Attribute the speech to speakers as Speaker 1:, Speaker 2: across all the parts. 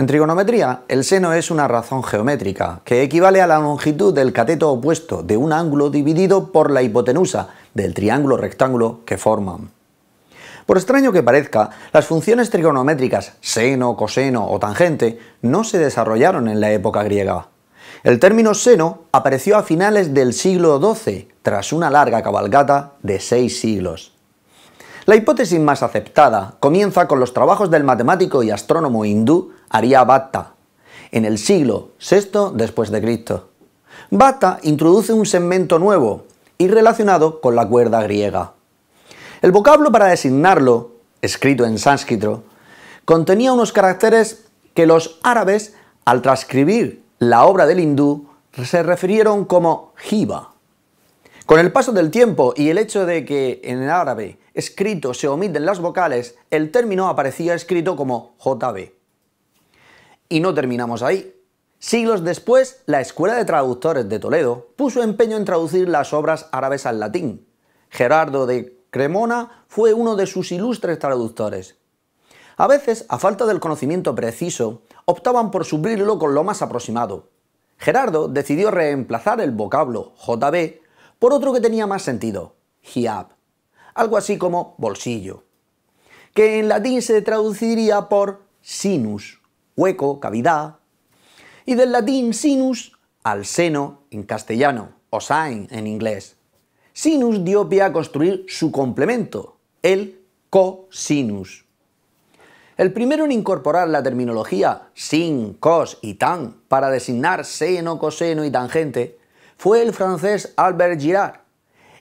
Speaker 1: En trigonometría, el seno es una razón geométrica, que equivale a la longitud del cateto opuesto de un ángulo dividido por la hipotenusa del triángulo rectángulo que forman. Por extraño que parezca, las funciones trigonométricas seno, coseno o tangente no se desarrollaron en la época griega. El término seno apareció a finales del siglo XII, tras una larga cabalgata de seis siglos. La hipótesis más aceptada comienza con los trabajos del matemático y astrónomo hindú Aryabhatta, en el siglo VI después de Cristo. Bhatta introduce un segmento nuevo y relacionado con la cuerda griega. El vocablo para designarlo, escrito en sánscrito, contenía unos caracteres que los árabes, al transcribir la obra del hindú, se refirieron como jiva. Con el paso del tiempo y el hecho de que en el árabe escrito se omiten las vocales, el término aparecía escrito como JB. Y no terminamos ahí. Siglos después, la Escuela de Traductores de Toledo puso empeño en traducir las obras árabes al latín. Gerardo de Cremona fue uno de sus ilustres traductores. A veces, a falta del conocimiento preciso, optaban por suplirlo con lo más aproximado. Gerardo decidió reemplazar el vocablo JB por otro que tenía más sentido, hiab, algo así como bolsillo, que en latín se traduciría por sinus, hueco, cavidad, y del latín sinus al seno en castellano, o sine en inglés. Sinus dio pie a construir su complemento, el cosinus. El primero en incorporar la terminología sin, cos y tan para designar seno, coseno y tangente fue el francés Albert Girard,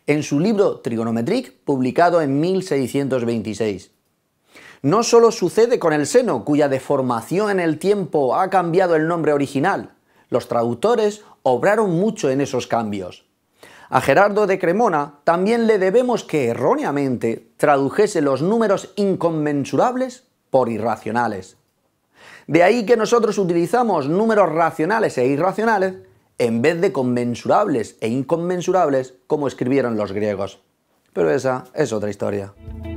Speaker 1: en su libro Trigonometrique, publicado en 1626. No solo sucede con el seno, cuya deformación en el tiempo ha cambiado el nombre original, los traductores obraron mucho en esos cambios. A Gerardo de Cremona también le debemos que erróneamente tradujese los números inconmensurables por irracionales. De ahí que nosotros utilizamos números racionales e irracionales en vez de conmensurables e inconmensurables como escribieron los griegos. Pero esa es otra historia.